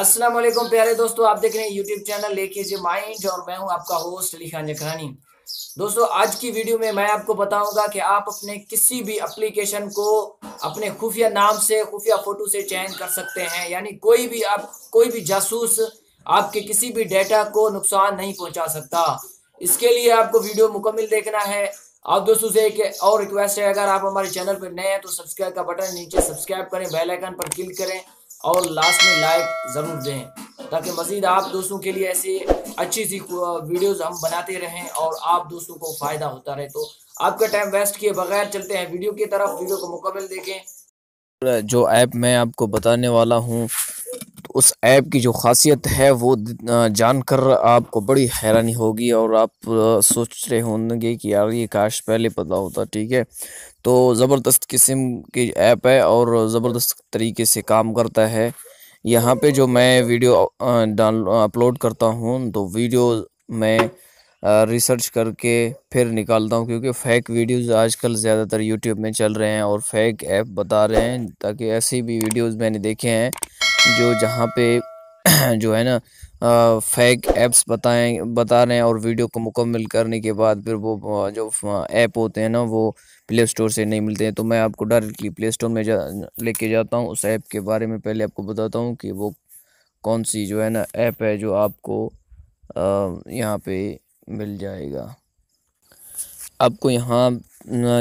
अस्सलाम वालेकुम प्यारे दोस्तों आप देख रहे हैं यूट्यूब चैनल लेके जे माइंड और मैं हूं आपका होस्ट अली खान जखरानी दोस्तों आज की वीडियो में मैं आपको बताऊंगा कि आप अपने किसी भी एप्लीकेशन को अपने खुफिया नाम से खुफिया फोटो से चयन कर सकते हैं यानी कोई भी आप कोई भी जासूस आपके किसी भी डेटा को नुकसान नहीं पहुंचा सकता इसके लिए आपको वीडियो मुकम्मल देखना है आप दोस्तों से एक और रिक्वेस्ट है अगर आप हमारे चैनल पर नए हैं तो सब्सक्राइब का बटन नीचे सब्सक्राइब करें बेल आइकन पर क्लिक करें और लास्ट में लाइक ज़रूर दें ताकि मज़ीद आप दोस्तों के लिए ऐसे अच्छी सी वीडियोस हम बनाते रहें और आप दोस्तों को फ़ायदा होता रहे तो आपका टाइम वेस्ट किए बगैर चलते हैं वीडियो की तरफ वीडियो को मुकम्मल देखें जो ऐप मैं आपको बताने वाला हूँ उस ऐप की जो खासियत है वो जानकर आपको बड़ी हैरानी होगी और आप सोच रहे होंगे कि यार ये काश पहले पता होता ठीक है तो ज़बरदस्त किस्म की ऐप है और ज़बरदस्त तरीके से काम करता है यहाँ पे जो मैं वीडियो डाल अपलोड करता हूँ तो वीडियो मैं रिसर्च करके फिर निकालता हूँ क्योंकि फ़ेक वीडियोस आजकल ज़्यादातर यूट्यूब में चल रहे हैं और फेक ऐप बता रहे हैं ताकि ऐसी भी वीडियोस मैंने देखे हैं जो जहाँ पे जो है ना फेक ऐप्स बताएं बता रहे हैं और वीडियो को मुकम्मल करने के बाद फिर वो जो ऐप होते हैं ना वो प्ले स्टोर से नहीं मिलते हैं तो मैं आपको डायरेक्टली प्ले स्टोर में जा लेके जाता हूँ उस ऐप के बारे में पहले आपको बताता हूँ कि वो कौन सी जो है ना ऐप है जो आपको यहाँ पे मिल जाएगा आपको यहाँ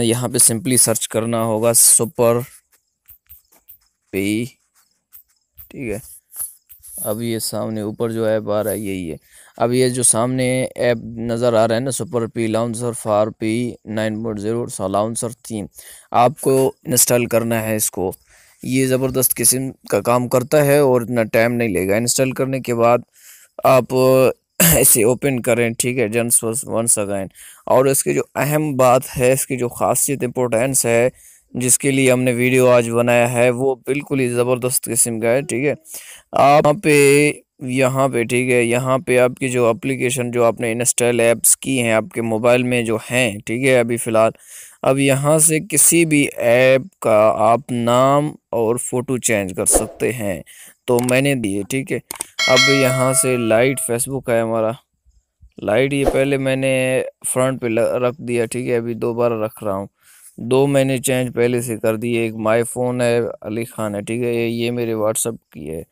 यहाँ पे सिंपली सर्च करना होगा सुपर पे ठीक है अब ये सामने ऊपर जो ऐप आ रहा है यही है अब ये जो सामने ऐप नज़र आ रहा है ना super P launcher for P nine point zero launcher theme आपको इंस्टॉल करना है इसको ये ज़बरदस्त किस्म का काम करता है और इतना टाइम नहीं लेगा इंस्टॉल करने के बाद आप इसे ओपन करें ठीक है जन्स वंस अगैन और इसकी जो अहम बात है इसकी जो खासियत इम्पोर्टेंस है जिसके लिए हमने वीडियो आज बनाया है वो बिल्कुल ही ज़बरदस्त किस्म का है ठीक है आप यहाँ पे यहाँ पे ठीक है यहाँ पे आपकी जो एप्लीकेशन जो आपने इंस्टॉल ऐप्स की हैं आपके मोबाइल में जो हैं ठीक है अभी फ़िलहाल अब यहाँ से किसी भी ऐप का आप नाम और फ़ोटो चेंज कर सकते हैं तो मैंने दिए ठीक है अब यहाँ से लाइट फेसबुक है हमारा लाइट ये पहले मैंने फ्रंट पे रख दिया ठीक है अभी दोबारा रख रहा हूँ दो मैंने चेंज पहले से कर दिए एक माई फ़ोन है अली ख़ान है ठीक है ये मेरे व्हाट्सअप की है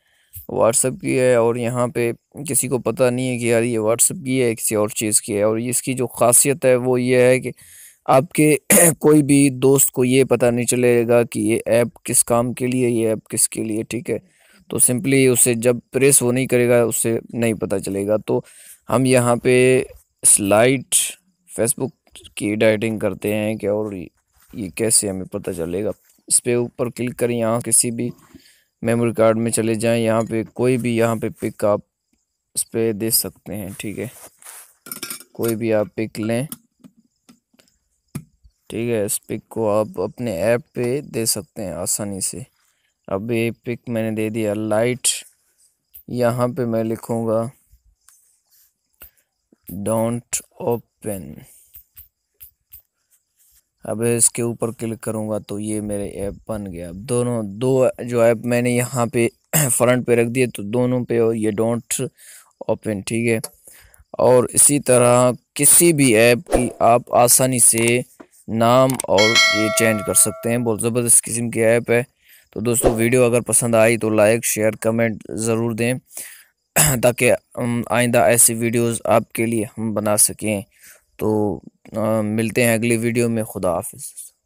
व्हाट्सअप की है और यहाँ पे किसी को पता नहीं है कि यार ये व्हाट्सअप की है किसी और चीज़ की है और इसकी जो खासियत है वो ये है कि आपके कोई भी दोस्त को ये पता नहीं चलेगा कि ये ऐप किस काम के लिए ये ऐप किसके लिए ठीक है तो सिंपली उसे जब प्रेस वो नहीं करेगा उससे नहीं पता चलेगा तो हम यहाँ पे स्लाइड फेसबुक की डाइटिंग करते हैं कि और ये कैसे हमें पता चलेगा इस पर ऊपर क्लिक करें यहाँ किसी भी मेमोरी कार्ड में चले जाएं यहाँ पे कोई भी यहाँ पे पिक आप इस पर दे सकते हैं ठीक है कोई भी आप पिक लें ठीक है इस पिक को आप अपने ऐप पे दे सकते हैं आसानी से अब ये पिक मैंने दे दिया लाइट यहाँ पे मैं लिखूँगा डोंट ओपन अब इसके ऊपर क्लिक करूँगा तो ये मेरे ऐप बन गया अब दोनों दो जो ऐप मैंने यहाँ पे फ्रंट पे रख दिए तो दोनों पे और ये डोंट ओपन ठीक है और इसी तरह किसी भी ऐप की आप आसानी से नाम और ये चेंज कर सकते हैं बहुत ज़बरदस्त किस्म की ऐप है तो दोस्तों वीडियो अगर पसंद आई तो लाइक शेयर कमेंट ज़रूर दें ताकि आइंदा ऐसी वीडियोस आपके लिए हम बना सकें तो आ, मिलते हैं अगली वीडियो में खुदा हाफिज़